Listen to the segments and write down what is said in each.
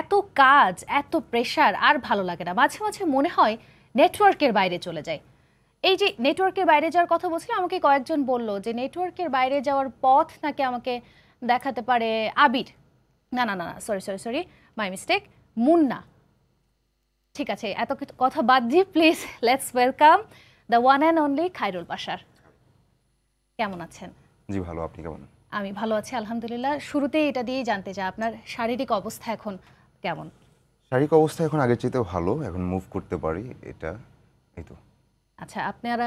এত কাজ এত প্রেশার আর ভালো লাগে না মাঝে মাঝে মনে হয় নেটওয়ার্কের বাইরে চলে যায় এই যে নেটওয়ার্কের বাইরে যাওয়ার কথা বলছিলাম আমাকে কয়েকজন বলল যে নেটওয়ার্কের বাইরে যাওয়ার পথ নাকি আমাকে দেখাতে পারে আবির না না না sorry sorry sorry my mistake Munna ঠিক আছে এত কথা বাদ দিয়ে please let's welcome the one and only Khairul Basar কেমন আছেন জি ভালো আপনি কেমন আমি ভালো আছি আলহামদুলিল্লাহ শুরুতেই এটা দিয়েই জানতে চাই আপনার শারীরিক অবস্থা এখন কেমন শারীরিক অবস্থা এখন আগের চাইতে ভালো এখন মুভ করতে পারি এটা এই তো আচ্ছা আপনারা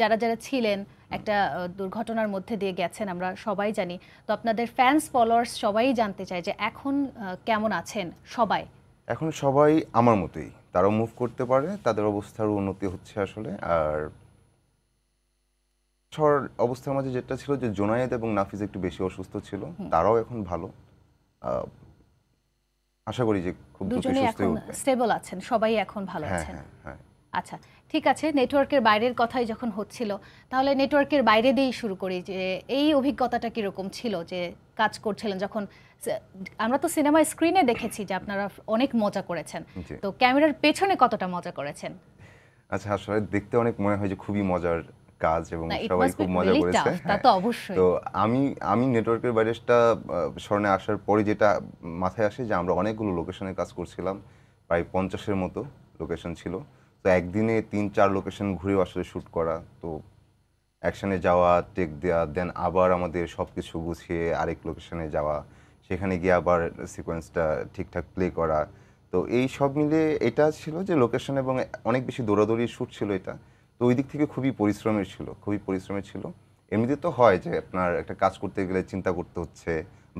যারা যারা ছিলেন একটা দুর্ঘটনার মধ্যে দিয়ে গেছেন আমরা সবাই জানি তো আপনাদের ফ্যান্স ফলোয়ার্স সবাই জানতে চায় যে এখন কেমন আছেন সবাই এখন সবাই আমার মতোই তারাও মুভ করতে পারে তাদের অবস্থার উন্নতি হচ্ছে আসলে আর ছর অবস্থার মাঝে যেটা ছিল যে জোনায়েদ এবং নাফিজ একটু বেশি অসুস্থ ছিল তারাও এখন ভালো আশা করি যে খুব দুজনেই এখন স্টেবল আছেন সবাই এখন ভালো হ্যাঁ, আছেন হ্যাঁ, হ্যাঁ। আচ্ছা ঠিক আছে নেটওয়ার্কের বাইরের কথাই যখন হচ্ছিল তাহলে নেটওয়ার্কের বাইরে দিয়েই শুরু করি যে এই অভিজ্ঞতাটা কীরকম ছিল যে কাজ করছিলেন যখন আমরা তো সিনেমা স্ক্রিনে দেখেছি যে আপনারা অনেক মজা করেছেন তো ক্যামেরার পেছনে কতটা মজা করেছেন আচ্ছা আসলে দেখতে অনেক মনে হয় যে খুবই মজার কাজ এবং সবাই খুব মজা করেছে হ্যাঁ, তো আমি আমি নেটওয়ার্কের ভাইরাসটা স্মরণে আসার পরে যেটা মাথায় আসে যে আমরা অনেকগুলো লোকেশনে কাজ করছিলাম প্রায় পঞ্চাশের মতো লোকেশন ছিল তো একদিনে তিন চার লোকেশন ঘুরে আসলে শ্যুট করা তো অ্যাকশানে যাওয়া টেক দেওয়া দেন আবার আমাদের সব কিছু গুছিয়ে আরেক লোকেশনে যাওয়া সেখানে গিয়ে আবার সিকোয়েন্সটা ঠিকঠাক প্লে করা তো এই সব মিলে এটা ছিল যে লোকেশন এবং অনেক বেশি দৌড়াদৌড়ি শ্যুট ছিল এটা তো ওই দিক থেকে খুবই পরিশ্রমের ছিল খুবই পরিশ্রমের ছিল এমনিতে তো হয় যে আপনার একটা কাজ করতে গেলে চিন্তা করতে হচ্ছে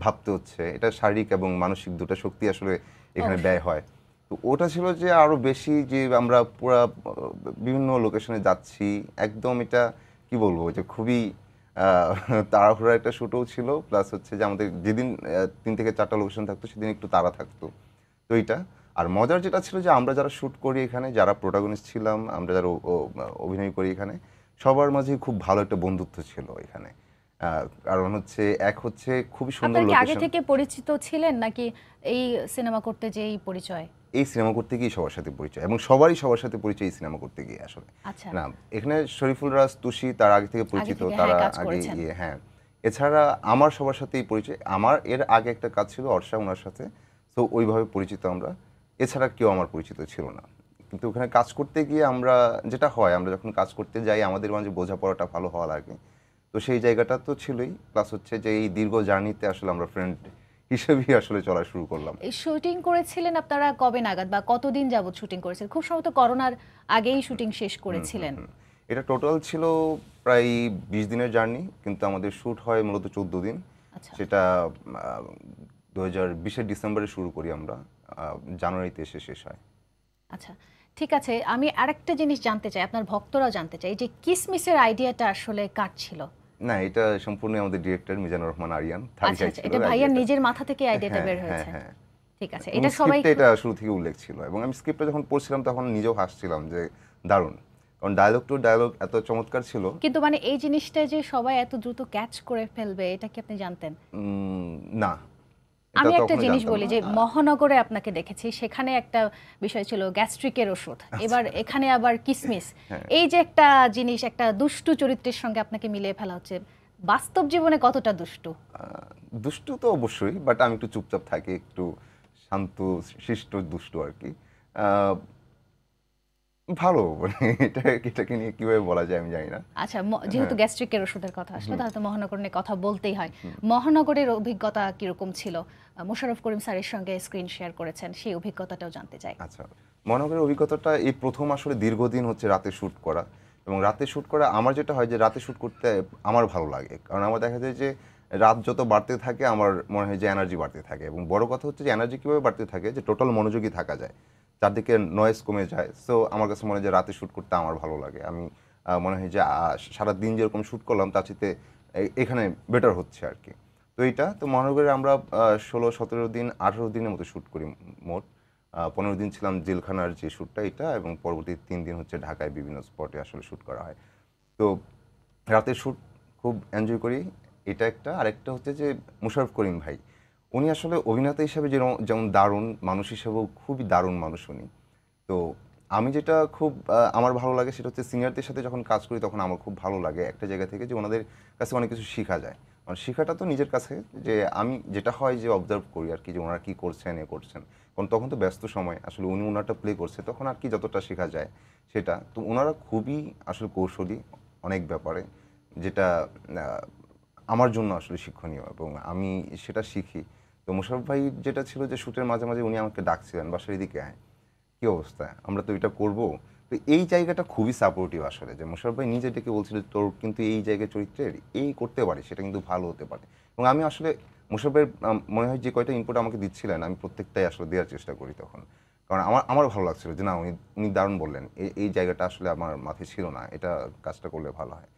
ভাবতে হচ্ছে এটা শারীরিক এবং মানসিক দুটো শক্তি আসলে এখানে ব্যয় হয় তো ওটা ছিল যে আরও বেশি যে আমরা পুরা বিভিন্ন লোকেশনে যাচ্ছি একদম এটা কি বলবো যে খুবই তাড়াহুড়া একটা শ্যুটও ছিল প্লাস হচ্ছে যে আমাদের যেদিন তিন থেকে চারটা লোকেশন থাকতো সেদিন একটু তাড়া থাকতো তো এইটা আর মজার যেটা ছিল যে আমরা যারা শ্যুট করি এখানে যারা প্রোটাগনিস্ট ছিলাম আমরা যারা অভিনয় করি এখানে সবার মাঝে খুব ভালো একটা বন্ধুত্ব ছিল এখানে কারণ হচ্ছে এক হচ্ছে খুবই সুন্দর আগে থেকে পরিচিত ছিলেন নাকি এই সিনেমা করতে যে এই পরিচয় এই সিনেমা করতে গিয়ে সবার সাথে পরিচয় এবং সবারই সবার সাথে পরিচয় এই সিনেমা করতে গিয়ে আসলে আচ্ছা। না এখানে শরীফুল রাজ তুষি তার আগে থেকে পরিচিত হ্যাঁ, তারা আগে গিয়ে হ্যাঁ এছাড়া আমার সবার সাথেই পরিচয় আমার এর আগে একটা কাজ ছিল অর্ষা ওনার সাথে তো ওইভাবে পরিচিত আমরা এছাড়া কেউ আমার পরিচিত ছিল না কিন্তু ওখানে কাজ করতে গিয়ে আমরা যেটা হয় আমরা যখন কাজ করতে যাই আমাদের মাঝে বোঝাপড়াটা ভালো হওয়া লাগে তো সেই জায়গাটা তো ছিলই প্লাস হচ্ছে যে এই দীর্ঘ জার্নিতে আসলে আমরা ফ্রেন্ড হিসেবেই আসলে চলা শুরু করলাম এই শুটিং করেছিলেন আপনারা কবে নাগাদ বা কতদিন যাবৎ শুটিং করেছিলেন খুব সম্ভবত করোনার আগেই শুটিং শেষ করেছিলেন এটা টোটাল ছিল প্রায় বিশ দিনের জার্নি কিন্তু আমাদের শ্যুট হয় মূলত চোদ্দ দিন আচ্ছা। সেটা দু হাজার বিশের ডিসেম্বরে শুরু করি আমরা জানুয়ারিতে এসে শেষ হয় আচ্ছা ঠিক আছে আমি আরেকটা জিনিস জানতে চাই আপনার ভক্তরাও জানতে চাই যে কিসমিসের আইডিয়াটা আসলে কার ছিল না এটা সম্পূর্ণ আমাদের ডিরেক্টর মিজানুর রহমান আরিয়ান আচ্ছা, আচ্ছা এটা ভাইয়ার নিজের মাথা থেকে আইডিয়াটা হ্যাঁ, বের হ্যাঁ, হয়েছে হ্যাঁ। ঠিক আছে এটা সবাই এটা শুরু থেকে উল্লেখ ছিল এবং আমি স্ক্রিপ্টটা যখন পড়ছিলাম তখন নিজেও হাসছিলাম যে দারুণ কারণ ডায়লগ টু ডায়লগ এত চমৎকার ছিল কিন্তু মানে এই জিনিসটা যে সবাই এত দ্রুত ক্যাচ করে ফেলবে এটা কি আপনি জানতেন না আমি একটা জিনিস বলি যে হ্যাঁ। মহানগরে আপনাকে দেখেছি সেখানে একটা বিষয় ছিল গ্যাস্ট্রিকের ওষুধ আচ্ছা। এবার এখানে আবার কিসমিস হ্যাঁ। এই যে একটা জিনিস একটা দুষ্টু চরিত্রের সঙ্গে আপনাকে মিলিয়ে ফেলা হচ্ছে বাস্তব জীবনে কতটা দুষ্টু দুষ্টু তো অবশ্যই বাট আমি একটু চুপচাপ থাকি একটু শান্ত শিষ্ট দুষ্টু আর কি ভালো মানে এটা এটাকে নিয়ে কিভাবে বলা যায় আমি জানি না আচ্ছা যেহেতু গ্যাস্ট্রিকের ওষুধের কথা আসলো তাহলে তো মহানগর নিয়ে কথা বলতেই হয় মহানগরের অভিজ্ঞতা কিরকম ছিল মোশাররফ করিম স্যারের সঙ্গে স্ক্রিন শেয়ার করেছেন সেই অভিজ্ঞতাটাও জানতে চাই আচ্ছা মহানগরের অভিজ্ঞতাটা এই প্রথম আসলে দীর্ঘদিন হচ্ছে রাতে শ্যুট করা এবং রাতে শ্যুট করা আমার যেটা হয় যে রাতে শ্যুট করতে আমার ভালো লাগে কারণ আমার দেখা যায় যে রাত যত বাড়তে থাকে আমার মনে হয় যে এনার্জি বাড়তে থাকে এবং বড় কথা হচ্ছে যে এনার্জি কীভাবে বাড়তে থাকে যে টোটাল মনোযোগী থাকা যায় চারদিকে নয়েজ কমে যায় সো আমার কাছে মনে হয় যে রাতে শ্যুট করতে আমার ভালো লাগে আমি মনে হয় যে সারা দিন যেরকম শ্যুট করলাম তার চেয়ে এখানে বেটার হচ্ছে আর কি তো এইটা তো মহানগরে আমরা ষোলো সতেরো দিন আঠেরো দিনের মতো শ্যুট করি মোট পনেরো দিন ছিলাম জেলখানার যে শ্যুটটা এটা এবং পরবর্তী তিন দিন হচ্ছে ঢাকায় বিভিন্ন স্পটে আসলে শ্যুট করা হয় তো রাতের শ্যুট খুব এনজয় করি এটা একটা আরেকটা হচ্ছে যে মুশারফ করিম ভাই উনি আসলে অভিনেতা হিসেবে যেরকম যেমন দারুণ মানুষ হিসেবেও খুবই দারুণ মানুষ উনি তো আমি যেটা খুব আমার ভালো লাগে সেটা হচ্ছে সিনিয়রদের সাথে যখন কাজ করি তখন আমার খুব ভালো লাগে একটা জায়গা থেকে যে ওনাদের কাছে অনেক কিছু শেখা যায় মানে শেখাটা তো নিজের কাছে যে আমি যেটা হয় যে অবজার্ভ করি আর কি যে ওনারা কী করছেন এ করছেন কারণ তখন তো ব্যস্ত সময় আসলে উনি ওনারটা প্লে করছে তখন আর কি যতটা শেখা যায় সেটা তো ওনারা খুবই আসলে কৌশলী অনেক ব্যাপারে যেটা আমার জন্য আসলে শিক্ষণীয় এবং আমি সেটা শিখি তো মোশারফ ভাই যেটা ছিল যে শ্যুটের মাঝে মাঝে উনি আমাকে ডাকছিলেন বাসার এদিকে আয় কী অবস্থা আমরা তো এটা করবো তো এই জায়গাটা খুবই সাপোর্টিভ আসলে যে মোশারফ ভাই নিজে ডেকে বলছিল তোর কিন্তু এই জায়গায় চরিত্রের এই করতে পারে সেটা কিন্তু ভালো হতে পারে এবং আমি আসলে মোশারফ ভাইয়ের মনে হয় যে কয়টা ইনপুট আমাকে দিচ্ছিলেন আমি প্রত্যেকটাই আসলে দেওয়ার চেষ্টা করি তখন কারণ আমার আমার ভালো লাগছিল যে না উনি উনি দারুণ বললেন এই এই জায়গাটা আসলে আমার মাথায় ছিল না এটা কাজটা করলে ভালো হয়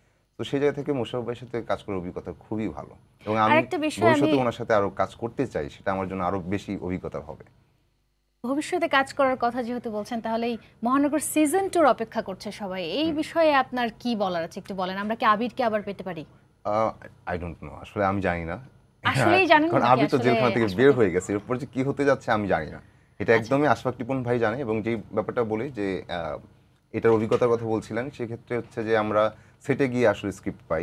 তো সেই জায়গা থেকে মোশারফ ভাইয়ের সাথে কাজ করার অভিজ্ঞতা খুবই ভালো এবং আমি ভবিষ্যতে ওনার সাথে আরো কাজ করতে চাই সেটা আমার জন্য আরো বেশি অভিজ্ঞতা হবে ভবিষ্যতে কাজ করার কথা যেহেতু বলছেন তাহলে এই মহানগর সিজন টুর অপেক্ষা করছে সবাই এই বিষয়ে আপনার কি বলার আছে একটু বলেন আমরা কি আবিরকে আবার পেতে পারি আই ডোন্ট নো আসলে আমি জানি না আসলেই জানি না আবির তো জেলখানা থেকে বের হয়ে গেছে এরপর যে কি হতে যাচ্ছে আমি জানি না এটা আচ্ছা। একদমই আশফাক টিপন ভাই জানে এবং যে ব্যাপারটা বলি যে এটার অভিজ্ঞতার কথা বলছিলেন সেক্ষেত্রে হচ্ছে যে আমরা সেটে গিয়ে আসলে স্ক্রিপ্ট পাই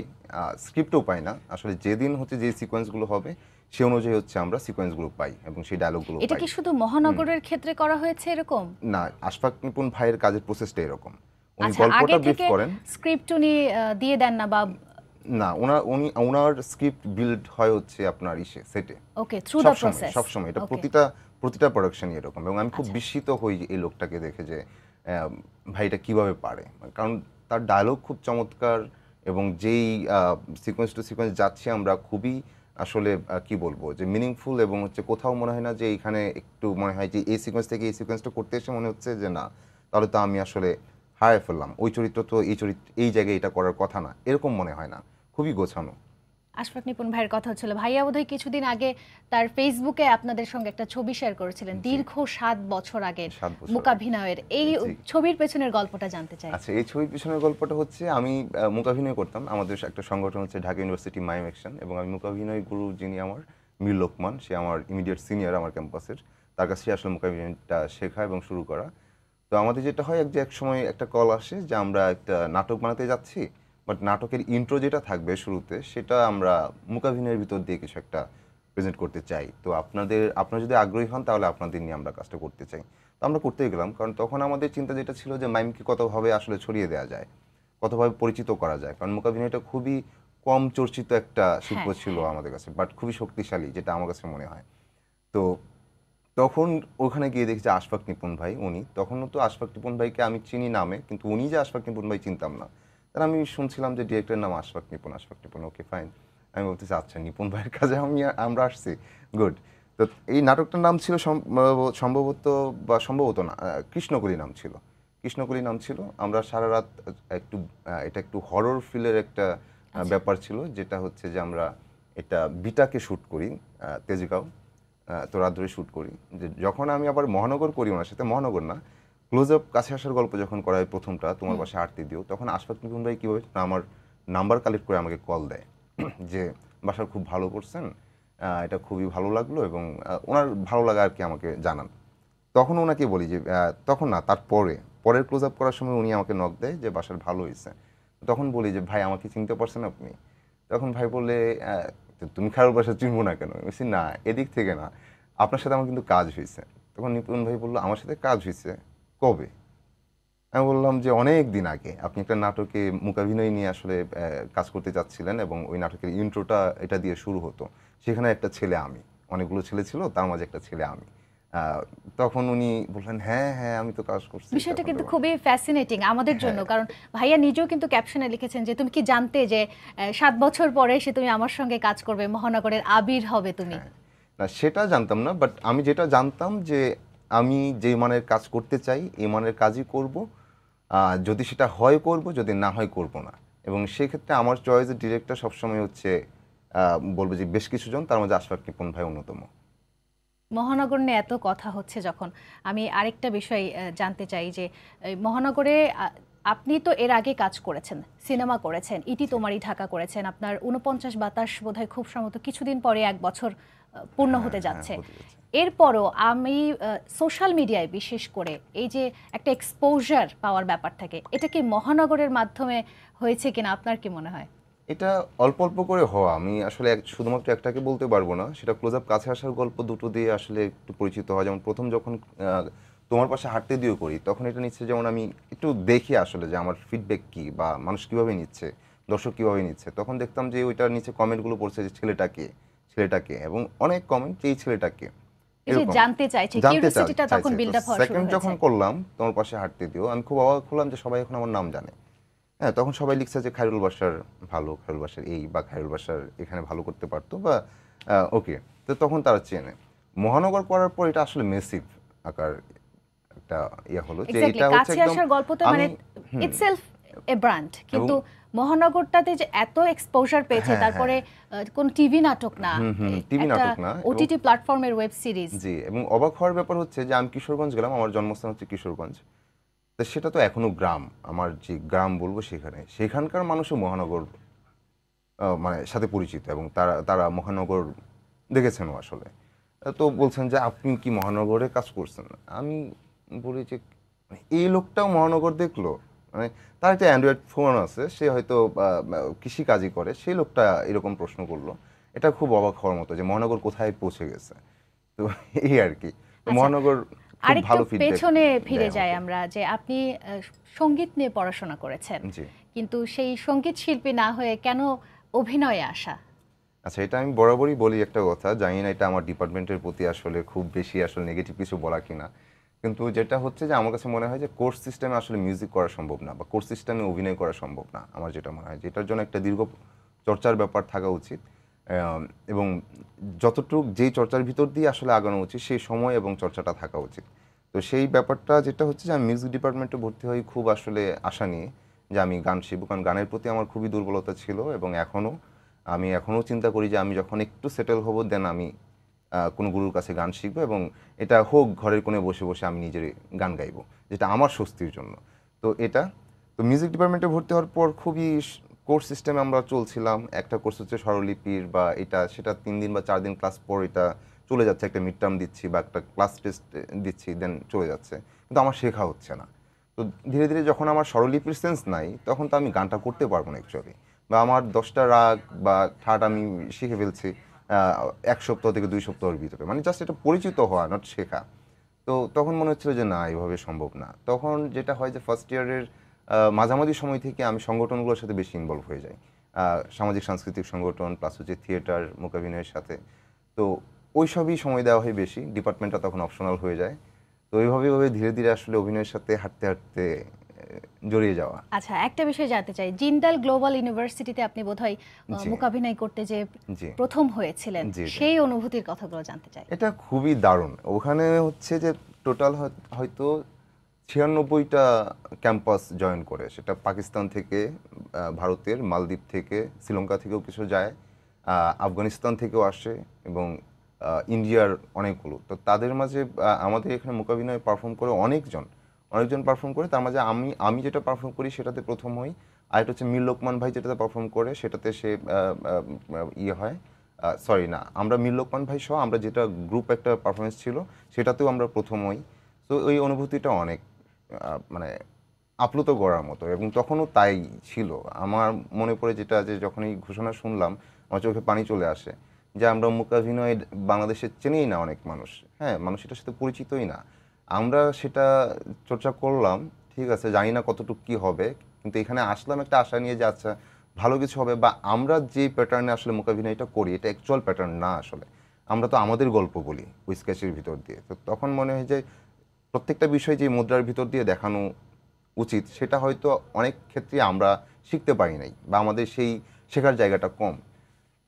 স্ক্রিপ্টও পাই না আসলে যেদিন হচ্ছে যে সিকোয়েন্সগুলো হবে সে অনুযায়ী হচ্ছে আমরা সিকোয়েন্সগুলো পাই এবং সেই ডায়লগগুলো এটা কি শুধু মহানগরের ক্ষেত্রে করা হয়েছে এরকম না আশফাক নিপুন ভাইয়ের কাজের প্রসেসটা এরকম উনি আচ্ছা, গল্পটা ব্রিফ করেন স্ক্রিপ্ট উনি দিয়ে দেন না বা না ওনার উনি ওনার স্ক্রিপ্ট বিল্ড হয় হচ্ছে আপনার ইসে সেটে ওকে থ্রু দ্য প্রসেস সব সময় এটা প্রতিটা প্রতিটা প্রোডাকশন এরকম এবং আমি খুব আচ্ছা। বিস্মিত হই এই লোকটাকে দেখে যে ভাইটা কিভাবে পারে কারণ তার ডায়লগ খুব চমৎকার এবং যেই সিকোয়েন্স টু সিকোয়েন্স যাচ্ছি আমরা খুবই আসলে কি বলবো যে মিনিংফুল এবং হচ্ছে কোথাও মনে হয় না যে এইখানে একটু মনে হয় যে এই সিকোয়েন্স থেকে এই সিকোয়েন্সটা করতে এসে মনে হচ্ছে যে না তাহলে তো আমি আসলে হারিয়ে ফেললাম ওই চরিত্র তো এই চরিত্র এই জায়গায় এটা করার কথা না এরকম মনে হয় না খুবই গোছানো আশফাক নিপুন ভাইয়ের কথা হচ্ছিল ভাইয়া বোধহয় কিছুদিন আগে তার ফেসবুকে আপনাদের সঙ্গে একটা ছবি শেয়ার করেছিলেন দীর্ঘ সাত বছর আগে মুকাভিনয়ের এই ছবির পেছনের গল্পটা জানতে চাই আচ্ছা এই ছবির পেছনের গল্পটা হচ্ছে আমি মুকাভিনয় করতাম আমাদের একটা সংগঠন হচ্ছে ঢাকা ইউনিভার্সিটি মাইম অ্যাকশন এবং আমি মুকাভিনয় গুরু যিনি আমার মীর লোকমান সে আমার ইমিডিয়েট সিনিয়র আমার ক্যাম্পাসের তার কাছে আসলে মুকাভিনয়টা শেখা এবং শুরু করা তো আমাদের যেটা হয় যে এক সময় একটা কল আসে যে আমরা একটা নাটক বানাতে যাচ্ছি বাট নাটকের ইন্ট্রো যেটা থাকবে শুরুতে সেটা আমরা মুকাভিনয়ের ভিতর দিয়ে কিছু একটা প্রেজেন্ট করতে চাই তো আপনাদের আপনারা যদি আগ্রহী হন তাহলে আপনাদের নিয়ে আমরা কাজটা করতে চাই তো আমরা করতে গেলাম কারণ তখন আমাদের চিন্তা যেটা ছিল যে মাইমকে কতভাবে আসলে ছড়িয়ে দেওয়া যায় কতভাবে পরিচিত করা যায় কারণ মুকাভিনয়টা খুবই কম চর্চিত একটা শিল্প হ্যাঁ, ছিল হ্যাঁ। আমাদের কাছে বাট খুবই শক্তিশালী যেটা আমার কাছে মনে হয় তো তখন ওখানে গিয়ে দেখছি আশফাক নিপুণ ভাই উনি তখনও তো আশফাক নিপুণ ভাইকে আমি চিনি নামে কিন্তু উনি যে আশফাক নিপুণ ভাই চিনতাম না তাহলে আমি শুনছিলাম যে ডিরেক্টরের নাম আশফাক নিপুন আশফাক নিপুন ওকে ফাইন আমি বলতেছি আচ্ছা নিপুন ভাইয়ের কাজে আমি আমরা আসছি গুড তো এই নাটকটার নাম ছিল সম্ভবত বা সম্ভবত না কৃষ্ণকলি নাম ছিল কৃষ্ণকলি নাম ছিল আমরা সারা রাত একটু এটা একটু হরর ফিলের একটা আচ্ছা। ব্যাপার ছিল যেটা হচ্ছে যে আমরা এটা বিটাকে শ্যুট করি তেজগাঁও তো রাত ধরে শ্যুট করি যে যখন আমি আবার মহানগর করি ওনার সাথে মহানগর না ক্লোজ আপ কাছে আসার গল্প যখন করা হয় প্রথমটা তোমার বাসায় আরতি দিও তখন আশফাক নিপুন ভাই কীভাবে আমার নাম্বার কালেক্ট করে আমাকে কল দেয় যে বাসার খুব ভালো করছেন এটা খুবই ভালো লাগলো এবং ওনার ভালো লাগা আর কি আমাকে জানান তখন ওনাকে বলি যে তখন না তারপরে পরের ক্লোজ আপ করার সময় উনি আমাকে নক দেয় যে বাসার ভালো হয়েছে তখন বলি যে ভাই আমাকে চিনতে পারছেন আপনি তখন ভাই বললে তুমি খারাপ বাসা চিনবো না কেন বলছি না এদিক থেকে না আপনার সাথে আমার কিন্তু কাজ হয়েছে তখন নিপুণ ভাই বললো আমার সাথে কাজ হয়েছে কবে আমি বললাম যে অনেক দিন আগে আপনি একটা নাটকে মুকাভিনয় নিয়ে আসলে কাজ করতে চাচ্ছিলেন এবং ওই নাটকের ইন্ট্রোটা এটা দিয়ে শুরু হতো সেখানে একটা ছেলে আমি অনেকগুলো ছেলে ছিল তার মাঝে একটা ছেলে আমি তখন উনি বললেন হ্যাঁ হ্যাঁ আমি তো কাজ করছি বিষয়টা কিন্তু খুবই ফ্যাসিনেটিং আমাদের হ্যাঁ। জন্য কারণ ভাইয়া নিজেও কিন্তু ক্যাপশনে লিখেছেন যে তুমি কি জানতে যে সাত বছর পরে সে তুমি আমার সঙ্গে কাজ করবে মহানগরের আবির হবে তুমি হ্যাঁ। না সেটা জানতাম না বাট আমি যেটা জানতাম যে আমি যে মানের কাজ করতে চাই এই মানের কাজই করব যদি সেটা হয় করব যদি না হয় করব না এবং সেক্ষেত্রে আমার চয়েসের ডিরেক্টর সবসময় হচ্ছে বলবো যে বেশ কিছুজন তার মধ্যে আশফাক নিপুণ ভাই অন্যতম মহানগর নিয়ে এত কথা হচ্ছে যখন আমি আরেকটা বিষয় জানতে চাই যে মহানগরে আপনি তো এর আগে কাজ করেছেন সিনেমা করেছেন ইটি তোমারই ঢাকা করেছেন আপনার উনপঞ্চাশ বাতাস বোধহয় খুব সম্ভবত কিছুদিন পরে এক বছর পূর্ণ হ্যাঁ, হ্যাঁ, হতে যাচ্ছে এরপরও আমি সোশ্যাল মিডিয়ায় বিশেষ করে এই যে একটা এক্সপোজার পাওয়ার ব্যাপার থাকে এটা কি মহানগরের মাধ্যমে হয়েছে কিনা আপনার কি মনে হয় এটা অল্প অল্প করে হওয়া আমি আসলে শুধুমাত্র একটাকে বলতে পারবো না সেটা ক্লোজ আপ কাছে আসার গল্প দুটো দিয়ে আসলে একটু পরিচিত হয় যেমন প্রথম যখন তোমার পাশে হাঁটতে দিয়েও করি তখন এটা নিচ্ছে যেমন আমি একটু দেখি আসলে যে আমার ফিডব্যাক কী বা মানুষ কীভাবে নিচ্ছে দর্শক কীভাবে নিচ্ছে তখন দেখতাম যে ওইটার নিচে কমেন্টগুলো পড়ছে যে ছেলেটাকে ছেলেটাকে এবং অনেক কমেন্ট যে এই ছেলেটাকে হ্যাঁ, লিখছে যে খায়রুল বাসার ভালো খায়রুল বাসার এই বা খায়রুল বাসার এখানে ভালো করতে পারতো বা ওকে তো তখন তারা চেনে মহানগর করার পর এটা আসলে মেসিভ আকার একটা ইয়ে হলো যে এটা হচ্ছে একদম ব্র্যান্ড কিন্তু মহানগরটাতে যে এত এক্সপোজার হ্যাঁ, পেয়েছে হ্যাঁ। তারপরে কোন টিভি নাটক না টিভি নাটক না ওটিটি প্ল্যাটফর্মের ওয়েব সিরিজ জি এবং অবাক হওয়ার ব্যাপার হচ্ছে যে আমি কিশোরগঞ্জ গেলাম আমার জন্মস্থান হচ্ছে কিশোরগঞ্জ তো সেটা তো এখনো গ্রাম আমার যে গ্রাম বলবো সেখানে সেখানকার মানুষও মহানগর মানে সাথে পরিচিত এবং তারা তারা মহানগর দেখেছেন আসলে তো বলছেন যে আপনি কি মহানগরে কাজ করছেন আমি বলি যে এই লোকটাও মহানগর দেখলো মানে তার একটা অ্যান্ড্রয়েড ফোন আছে সে হয়তো কৃষিকাজই করে সেই লোকটা এরকম প্রশ্ন করলো এটা খুব অবাক হওয়ার মতো যে মহানগর কোথায় পৌঁছে গেছে তো এই আর কি আচ্ছা, মহানগর ভালো পেছনে ফিরে যাই আমরা যে আপনি সঙ্গীত নিয়ে পড়াশোনা করেছেন কিন্তু সেই সঙ্গীত শিল্পী না হয়ে কেন অভিনয়ে আসা আচ্ছা এটা আমি বরাবরই বলি একটা কথা জানি না এটা আমার ডিপার্টমেন্টের প্রতি আসলে খুব বেশি আসলে নেগেটিভ কিছু বলা কিনা কিন্তু যেটা হচ্ছে যে আমার কাছে মনে হয় যে কোর্স সিস্টেমে আসলে মিউজিক করা সম্ভব না বা কোর্স সিস্টেমে অভিনয় করা সম্ভব না আমার যেটা মনে হয় যেটার জন্য একটা দীর্ঘ চর্চার ব্যাপার থাকা উচিত এবং যতটুকু যেই চর্চার ভিতর দিয়ে আসলে আগানো উচিত সেই সময় এবং চর্চাটা থাকা উচিত তো সেই ব্যাপারটা যেটা হচ্ছে যে আমি মিউজিক ডিপার্টমেন্টে ভর্তি হই খুব আসলে আশা নিয়ে যে আমি গান শিখবো কারণ গানের প্রতি আমার খুবই দুর্বলতা ছিল এবং এখনও আমি এখনও চিন্তা করি যে আমি যখন একটু সেটেল হব দেন আমি কোনো গুরুর কাছে গান শিখবো এবং এটা হোক ঘরের কোণে বসে বসে আমি নিজের গান গাইবো যেটা আমার স্বস্তির জন্য তো এটা তো মিউজিক ডিপার্টমেন্টে ভর্তি হওয়ার পর খুবই কোর্স সিস্টেমে আমরা চলছিলাম একটা কোর্স হচ্ছে স্বরলিপির বা এটা সেটা তিন দিন বা চার দিন ক্লাস পর এটা চলে যাচ্ছে একটা মিড টার্ম দিচ্ছি বা একটা ক্লাস টেস্ট দিচ্ছি দেন চলে যাচ্ছে কিন্তু আমার শেখা হচ্ছে না তো ধীরে ধীরে যখন আমার স্বরলিপির সেন্স নাই তখন তো আমি গানটা করতে পারবো না অ্যাকচুয়ালি বা আমার দশটা রাগ বা ঠাট আমি শিখে ফেলছি এক সপ্তাহ থেকে দুই সপ্তাহের ভিতরে মানে জাস্ট এটা পরিচিত হওয়া নট শেখা তো তখন মনে হচ্ছিল যে না এভাবে সম্ভব না তখন যেটা হয় যে ফার্স্ট ইয়ারের মাঝামাঝি সময় থেকে আমি সংগঠনগুলোর সাথে বেশি ইনভলভ হয়ে যাই সামাজিক সাংস্কৃতিক সংগঠন প্লাস হচ্ছে থিয়েটার মোকাভিনয়ের সাথে তো ওই সবই সময় দেওয়া হয় বেশি ডিপার্টমেন্টটা তখন অপশনাল হয়ে যায় তো ওইভাবে ওইভাবে ধীরে ধীরে আসলে অভিনয়ের সাথে হাঁটতে হাঁটতে জড়িয়ে যাওয়া আচ্ছা একটা বিষয় জানতে চাই জিন্দাল গ্লোবাল ইউনিভার্সিটিতে আপনি বোধহয় মুকাভিনয় করতে যে প্রথম হয়েছিলেন সেই অনুভূতির কথাগুলো জানতে চাই এটা খুবই দারুণ ওখানে হচ্ছে যে টোটাল হয়তো ছিয়ানব্বইটা ক্যাম্পাস জয়েন করে সেটা পাকিস্তান থেকে ভারতের মালদ্বীপ থেকে শ্রীলঙ্কা থেকেও কিছু যায় আফগানিস্তান থেকেও আসে এবং ইন্ডিয়ার অনেকগুলো তো তাদের মাঝে আমাদের এখানে মোকাবিনায় পারফর্ম করে অনেকজন অনেকজন পারফর্ম করে তার মাঝে আমি আমি যেটা পারফর্ম করি সেটাতে প্রথম হই আর এটা হচ্ছে মীর লোকমান ভাই যেটাতে পারফর্ম করে সেটাতে সে ইয়ে হয় সরি না আমরা মীর লোকমান ভাই সহ আমরা যেটা গ্রুপ একটা পারফরমেন্স ছিল সেটাতেও আমরা প্রথম হই তো ওই অনুভূতিটা অনেক মানে আপ্লুত করার মতো এবং তখনও তাই ছিল আমার মনে পড়ে যেটা যে যখন এই ঘোষণা শুনলাম আমার চোখে পানি চলে আসে যে আমরা মুকাভিনয় বাংলাদেশের চেনেই না অনেক মানুষ হ্যাঁ মানুষ এটার সাথে পরিচিতই না আমরা সেটা চর্চা করলাম ঠিক আছে জানি না কতটুকু কী হবে কিন্তু এখানে আসলাম একটা আশা নিয়ে যে আচ্ছা ভালো কিছু হবে বা আমরা যে প্যাটার্নে আসলে মোকাভিনয়টা করি এটা অ্যাকচুয়াল প্যাটার্ন না আসলে আমরা তো আমাদের গল্প বলি ওই স্কেচের ভিতর দিয়ে তো তখন মনে হয় যে প্রত্যেকটা বিষয় যে মুদ্রার ভিতর দিয়ে দেখানো উচিত সেটা হয়তো অনেক ক্ষেত্রে আমরা শিখতে পারি নাই বা আমাদের সেই শেখার জায়গাটা কম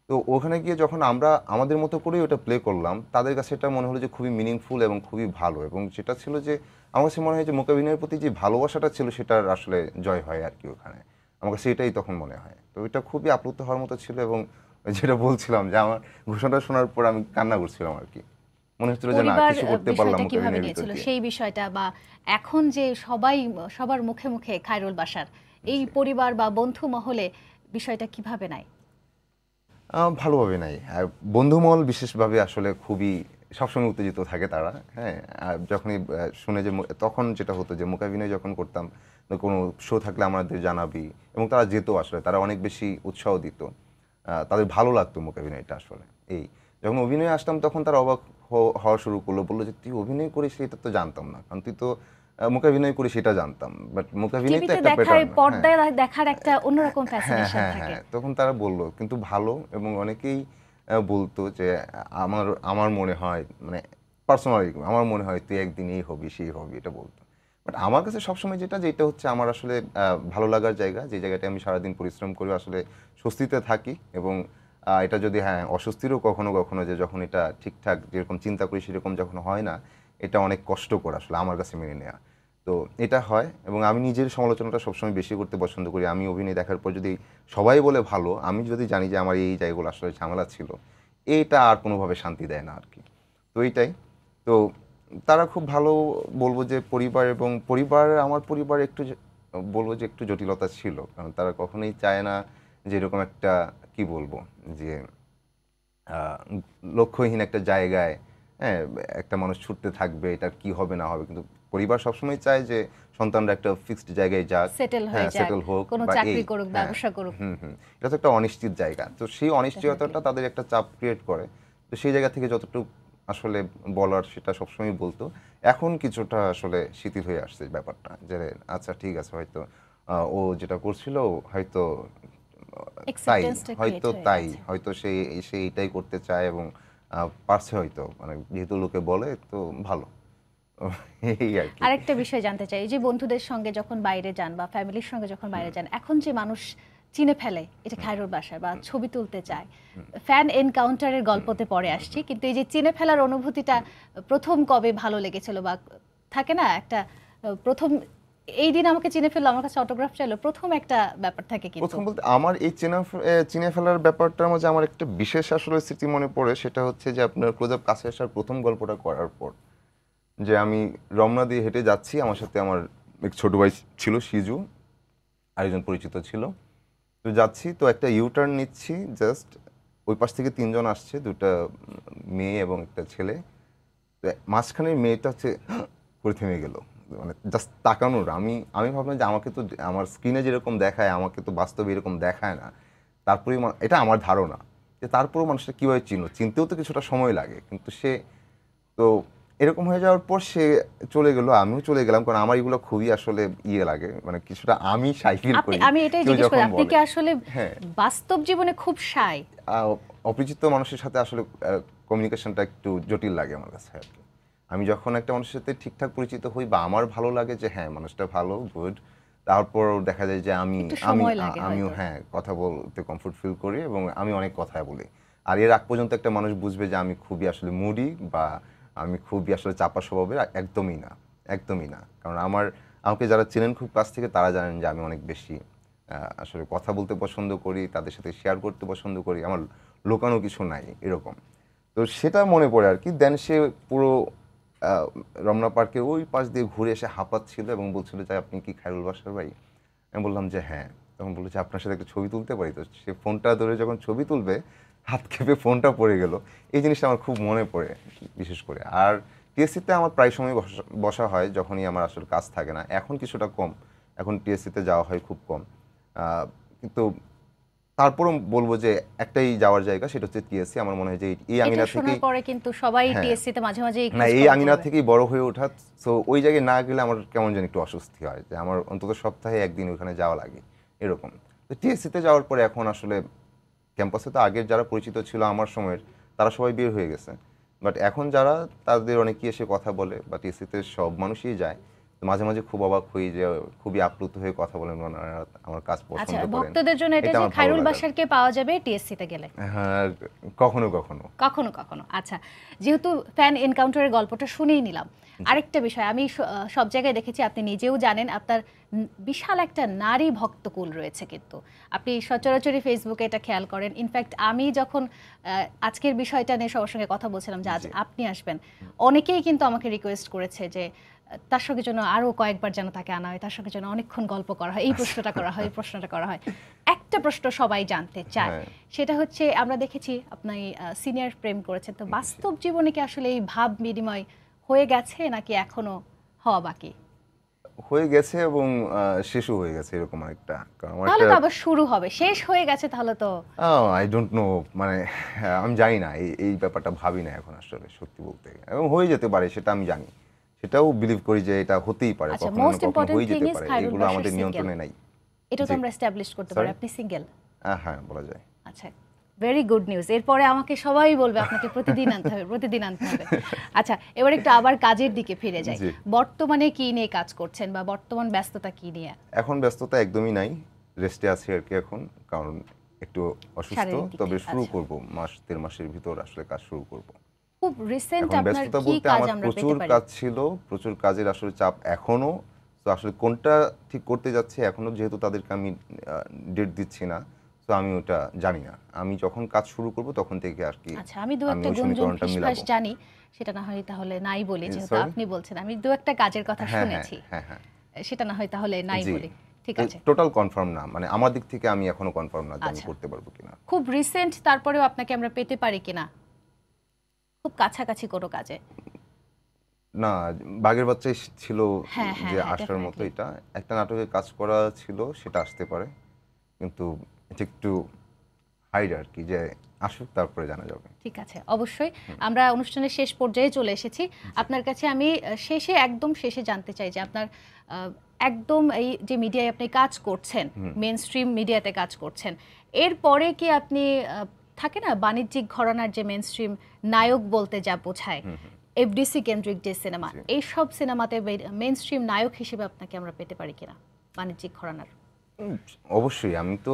তো ওখানে গিয়ে যখন আমরা আমাদের মতো করেই ওটা প্লে করলাম তাদের কাছে এটা মনে হলো যে খুবই মিনিংফুল এবং খুবই ভালো এবং যেটা ছিল যে আমার কাছে মনে হয় যে মোকাবিনয়ের প্রতি যে ভালোবাসাটা ছিল সেটা আসলে জয় হয় আর কি ওখানে আমার কাছে এটাই তখন মনে হয় তো এটা খুবই আপ্লুত হওয়ার মতো ছিল এবং যেটা বলছিলাম যে আমার ঘোষণাটা শোনার পর আমি কান্না করছিলাম আর কি মনে হচ্ছিল যে না কিছু করতে পারলাম কিভাবে সেই বিষয়টা বা এখন যে সবাই সবার মুখে মুখে খায়রুল বাসার এই পরিবার বা বন্ধু মহলে বিষয়টা কিভাবে নাই ভালোভাবে নাই আর বন্ধুমহল বিশেষভাবে আসলে খুবই সবসময় উত্তেজিত থাকে তারা হ্যাঁ আর যখনই শুনে যে তখন যেটা হতো যে মোকাভিনয় যখন করতাম কোনো শো থাকলে আমাদের জানাবি এবং তারা যেত আসলে তারা অনেক বেশি উৎসাহ দিত তাদের ভালো লাগতো মোকাভিনয়টা আসলে এই যখন অভিনয়ে আসতাম তখন তারা অবাক হওয়া শুরু করলো বললো যে তুই অভিনয় করিস এটা তো জানতাম না কারণ তুই তো মুকাভিনয় করি সেটা জানতাম বাট মুখাভিনয় তো একটা প্যাটার্ন পর্দায় হ্যাঁ। দেখার একটা অন্যরকম ফ্যাসিনেশন হ্যাঁ, থাকে হ্যাঁ, তখন তারা বলল কিন্তু ভালো এবং অনেকেই বলতো যে আমার আমার মনে হয় মানে পার্সোনালি আমার মনে হয় তুই একদিন এই হবি সেই হবি এটা বলতো বাট আমার কাছে সবসময় যেটা যেটা হচ্ছে আমার আসলে ভালো লাগার জায়গা যে জায়গাটা আমি সারাদিন পরিশ্রম করি আসলে স্বস্তিতে থাকি এবং এটা যদি হ্যাঁ অস্বস্তিরও কখনো কখনো যে যখন এটা ঠিকঠাক যেরকম চিন্তা করি সেরকম যখন হয় না এটা অনেক কষ্টকর আসলে আমার কাছে মেনে নেওয়া তো এটা হয় এবং আমি নিজের সমালোচনাটা সবসময় বেশি করতে পছন্দ করি আমি অভিনয় দেখার পর যদি সবাই বলে ভালো আমি যদি জানি যে আমার এই জায়গাগুলো আসলে ঝামেলা ছিল এটা আর কোনোভাবে শান্তি দেয় না আর কি তো এইটাই তো তারা খুব ভালো বলবো যে পরিবার এবং পরিবার আমার পরিবার একটু বলবো যে একটু জটিলতা ছিল কারণ তারা কখনোই চায় না যে এরকম একটা কি বলবো যে লক্ষ্যহীন একটা জায়গায় হ্যাঁ একটা মানুষ ছুটতে থাকবে এটা কি হবে না হবে কিন্তু পরিবার সবসময় চায় যে সন্তানরা একটা ফিক্সড জায়গায় যাক সেটেল হয়ে হ্যাঁ, যাক সেটেল হোক কোনো চাকরি করুক হ্যাঁ, ব্যবসা করুক হুম হুম এটা তো একটা অনিশ্চিত জায়গা তো সেই অনিশ্চয়তাটা তাদের একটা চাপ ক্রিয়েট করে তো সেই জায়গা থেকে যতটুকু আসলে বলার সেটা সবসময় বলতো এখন কিছুটা আসলে শিথিল হয়ে আসছে ব্যাপারটা যে আচ্ছা ঠিক আছে হয়তো ও যেটা করছিল হয়তো তাই হয়তো তাই হয়তো সে সে এটাই করতে চায় এবং পারছে হয়তো মানে যেহেতু লোকে বলে তো ভালো আরেকটা বিষয় জানতে চাই যে বন্ধুদের সঙ্গে যখন বাইরে যান বা ফ্যামিলির সঙ্গে যখন বাইরে যান এখন যে মানুষ চিনে ফেলে এটা খায়রুর বাসায় বা ছবি তুলতে চায় ফ্যান এনকাউন্টারের গল্পতে পরে আসছি কিন্তু এই যে চিনে ফেলার অনুভূতিটা প্রথম কবে ভালো লেগেছিল বা থাকে না একটা প্রথম এই দিন আমাকে চিনে ফেললো আমার কাছে অটোগ্রাফ চাইলো প্রথম একটা ব্যাপার থাকে কি প্রথম বলতে আমার এই চেনা চিনে ফেলার ব্যাপারটার মধ্যে আমার একটা বিশেষ আসলে স্মৃতি মনে পড়ে সেটা হচ্ছে যে আপনার ক্লোজ আপ কাছে আসার প্রথম গল্পটা করার পর যে আমি রমনা দিয়ে হেঁটে যাচ্ছি আমার সাথে আমার এক ছোট ভাই ছিল সিজু আরেকজন পরিচিত ছিল তো যাচ্ছি তো একটা ইউটার্ন নিচ্ছি জাস্ট ওই পাশ থেকে তিনজন আসছে দুটা মেয়ে এবং একটা ছেলে মাঝখানের মেয়েটা হচ্ছে করে থেমে গেল মানে জাস্ট তাকানোর আমি আমি ভাবলাম যে আমাকে তো আমার স্ক্রিনে যেরকম দেখায় আমাকে তো বাস্তবে এরকম দেখায় না তারপরে এটা আমার ধারণা যে তারপরেও মানুষটা কীভাবে চিনল চিনতেও তো কিছুটা সময় লাগে কিন্তু সে তো এরকম হয়ে যাওয়ার পর সে চলে গেল আমিও চলে গেলাম কারণ আমার এগুলো খুবই আসলে ইয়ে লাগে মানে কিছুটা আমি শাই ফিল করি আমি এটাই জিজ্ঞেস করি আপনি কি আসলে হ্যাঁ। বাস্তব জীবনে খুব শাই অপরিচিত মানুষের সাথে আসলে কমিউনিকেশনটা একটু জটিল লাগে আমার কাছে আর কি আমি যখন একটা মানুষের সাথে ঠিকঠাক পরিচিত হই বা আমার ভালো লাগে যে হ্যাঁ মানুষটা ভালো গুড তারপর দেখা যায় যে আমি আমি আমিও হ্যাঁ কথা বলতে কমফোর্ট ফিল করি এবং আমি অনেক কথা বলি আর এর আগ পর্যন্ত একটা মানুষ বুঝবে যে আমি খুবই আসলে মুডি বা আমি খুবই আসলে চাপা স্বভাবের একদমই না একদমই না কারণ আমার আমাকে যারা চেনেন খুব কাছ থেকে তারা জানেন যে আমি অনেক বেশি আসলে কথা বলতে পছন্দ করি তাদের সাথে শেয়ার করতে পছন্দ করি আমার লোকানো কিছু নাই এরকম তো সেটা মনে পড়ে আর কি দেন সে পুরো রমনা পার্কে ওই পাশ দিয়ে ঘুরে এসে হাঁপাচ্ছিল এবং বলছিল যে আপনি কি খায়রুল বাসার ভাই আমি বললাম যে হ্যাঁ তখন বলল যে আপনার সাথে একটা ছবি তুলতে পারি তো সে ফোনটা ধরে যখন ছবি তুলবে হাত খেপে ফোনটা পড়ে গেল এই জিনিসটা আমার খুব মনে পড়ে বিশেষ করে আর টিএসসিতে আমার প্রায় সময় বসা হয় যখনই আমার আসলে কাজ থাকে না এখন কিছুটা কম এখন টিএসসিতে যাওয়া হয় খুব কম কিন্তু তারপরও বলবো যে একটাই যাওয়ার জায়গা সেটা হচ্ছে টিএসসি আমার মনে হয় যে এই আঙিনা থেকে পরে কিন্তু সবাই হ্যাঁ। টিএসসিতে মাঝে মাঝে না এই আঙিনা থেকেই বড় হয়ে ওঠা সো ওই জায়গায় না গেলে আমার কেমন যেন একটু অস্বস্তি হয় যে আমার অন্তত সপ্তাহে একদিন ওখানে যাওয়া লাগে এরকম তো টিএসসিতে যাওয়ার পরে এখন আসলে ক্যাম্পাসে তো আগের যারা পরিচিত ছিল আমার সময়ের তারা সবাই বের হয়ে গেছে বাট এখন যারা তাদের অনেকেই এসে কথা বলে বা টিসিতে সব মানুষই যায় মাঝে মাঝে খুব অবাক হই যে খুবই আপ্লুত হয়ে কথা বলেন আমার কাজ পছন্দ আচ্ছা, করেন আচ্ছা ভক্তদের জন্য এটা যে খায়রুল বাশারকে পাওয়া যাবে টিএসসি তে গেলে হ্যাঁ, কখনো কখনো কখনো কখনো আচ্ছা যেহেতু ফ্যান এনকাউন্টারের গল্পটা শুনেই নিলাম আরেকটা বিষয় আমি সব জায়গায় দেখেছি আপনি নিজেও জানেন আপনার বিশাল একটা নারী ভক্তকুল রয়েছে কিন্তু আপনি সচরাচরই ফেসবুকে এটা খেয়াল করেন ইনফ্যাক্ট আমি যখন আজকের বিষয়টা নিয়ে সবার সঙ্গে কথা বলছিলাম যে আজ আপনি আসবেন অনেকেই কিন্তু আমাকে রিকোয়েস্ট করেছে যে তার সঙ্গে যেন আরও কয়েকবার যেন তাকে আনা হয় তার সঙ্গে যেন অনেকক্ষণ গল্প করা হয় এই আচ্ছা। প্রশ্নটা করা হয় এই প্রশ্নটা করা হয় একটা প্রশ্ন সবাই জানতে চায় হ্যাঁ। সেটা হচ্ছে আমরা দেখেছি আপনি সিনিয়র প্রেম করেছেন তো বাস্তব জীবনে কি আসলে এই ভাব বিনিময় হয়ে গেছে নাকি এখনো হওয়া বাকি হয়ে গেছে এবং শিশু হয়ে গেছে এরকম একটা তাহলে তো আবার শুরু হবে শেষ হয়ে গেছে তাহলে তো আই ডোন্ট নো মানে আমি জানি না এই এই ব্যাপারটা ভাবি না এখন আসলে সত্যি বলতে এবং হয়ে যেতে পারে সেটা আমি জানি সেটাও বিলিভ করি যে এটা হতেই পারে আচ্ছা, কখনো কখনো হয়ে যেতে পারে এগুলো আমাদের নিয়ন্ত্রণে নাই এটা তো আমরা এস্টাবলিশ করতে পারি আপনি সিঙ্গেল হ্যাঁ বলা যায় আচ্ছা ভেরি গুড নিউজ এরপরে আমাকে সবাই বলবে আপনাকে প্রতিদিন আনতে হবে প্রতিদিন আনতে হবে আচ্ছা এবার একটু আবার কাজের দিকে ফিরে যাই বর্তমানে কি নিয়ে কাজ করছেন বা বর্তমান ব্যস্ততা কি নিয়ে এখন ব্যস্ততা একদমই নাই রেস্টে আছি আর কি এখন কারণ একটু অসুস্থ তবে শুরু আচ্ছা। করব মাস দেড় মাসের ভিতর আসলে কাজ শুরু করবো খুব রিসেন্ট আপনার কি কাজ আমরা প্রচুর কাজ ছিল প্রচুর কাজের আসলে চাপ এখনো তো আসলে কোনটা ঠিক করতে যাচ্ছে এখনো যেহেতু তাদেরকে আমি ডেট দিচ্ছি না তো আমি ওটা জানি না আমি যখন কাজ শুরু করব তখন থেকে আর কি আচ্ছা আমি দু একটা গুঞ্জন ফিসফাস জানি সেটা না হয় তাহলে নাই বলি যেহেতু আপনি বলছেন আমি দু একটা কাজের কথা হ্যাঁ, হ্যাঁ, শুনেছি হ্যাঁ হ্যাঁ সেটা না হয় তাহলে নাই বলি টোটাল কনফার্ম না মানে আমার দিক থেকে আমি এখনো কনফার্ম না জানি আচ্ছা। করতে পারবো কিনা খুব রিসেন্ট তারপরেও আপনাকে আমরা পেতে পারি কিনা খুব কাছাকাছি কোনো কাজে না বাঘের বাচ্চা ছিল হ্যাঁ, হ্যাঁ, যে হ্যাঁ, আসার মতো এটা একটা নাটকে কাজ করা ছিল সেটা আসতে পারে কিন্তু এটা একটু হাইড আর কি যে আসুক তারপরে জানা যাবে ঠিক আছে অবশ্যই আমরা অনুষ্ঠানের শেষ পর্যায়ে চলে এসেছি আপনার কাছে আমি শেষে একদম শেষে জানতে চাই যে আপনার একদম এই যে মিডিয়ায় আপনি কাজ করছেন মেন স্ট্রিম মিডিয়াতে কাজ করছেন এরপরে কি আপনি থাকে না বাণিজ্যিক ঘরানার যে মেন স্ট্রিম নায়ক বলতে যা বোঝায় এফডিসি কেন্দ্রিক যে সিনেমা এই সব সিনেমাতে মেন স্ট্রিম নায়ক হিসেবে আপনাকে আমরা পেতে পারি কিনা বাণিজ্যিক ঘরানার অবশ্যই আমি তো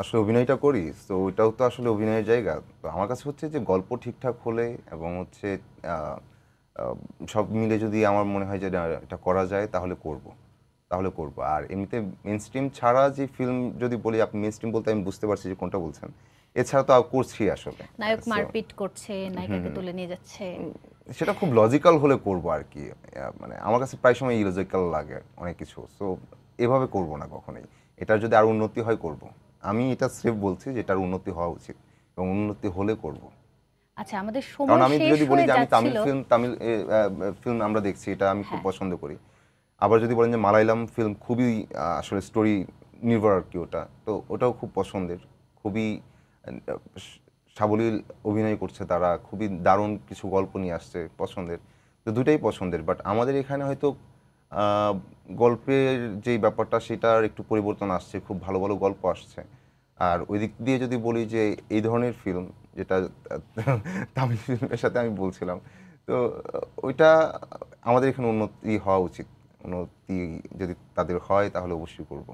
আসলে অভিনয়টা করি তো ওইটাও তো আসলে অভিনয়ের জায়গা তো আমার কাছে হচ্ছে যে গল্প ঠিকঠাক হলে এবং হচ্ছে সব মিলে যদি আমার মনে হয় যে এটা করা যায় তাহলে করব তাহলে করব আর এমনিতে মেন স্ট্রিম ছাড়া যে ফিল্ম যদি বলি আপনি মেন বলতে আমি বুঝতে পারছি যে কোনটা বলছেন এছাড়া তো করছি আসলে নায়ক মারপিট করছে নায়িকাকে তুলে নিয়ে যাচ্ছে সেটা খুব লজিক্যাল হলে করব আর কি মানে আমার কাছে প্রায় সময় ইলজিক্যাল লাগে অনেক কিছু সো এভাবে করব না কখনোই এটার যদি আর উন্নতি হয় করব আমি এটা সেফ বলছি যে এটার উন্নতি হওয়া উচিত এবং উন্নতি হলে করব আচ্ছা আমাদের সময় কারণ আমি যদি বলি যে আমি তামিল ফিল্ম তামিল ফিল্ম আমরা দেখছি এটা আমি খুব হ্যাঁ। পছন্দ করি আবার যদি বলেন যে মালায়ালাম ফিল্ম খুবই আসলে স্টোরি নির্ভর আর কি ওটা তো ওটাও খুব পছন্দের খুবই Uh, সাবলীল অভিনয় করছে তারা খুবই দারুণ কিছু গল্প নিয়ে আসছে পছন্দের তো দুটাই পছন্দের বাট আমাদের এখানে হয়তো গল্পের যেই ব্যাপারটা সেটার একটু পরিবর্তন আসছে খুব ভালো ভালো গল্প আসছে আর ওই দিক দিয়ে যদি বলি যে এই ধরনের ফিল্ম যেটা তামিল ফিল্মের সাথে আমি বলছিলাম তো ওইটা আমাদের এখানে উন্নতি হওয়া উচিত উন্নতি যদি তাদের হয় তাহলে অবশ্যই করবো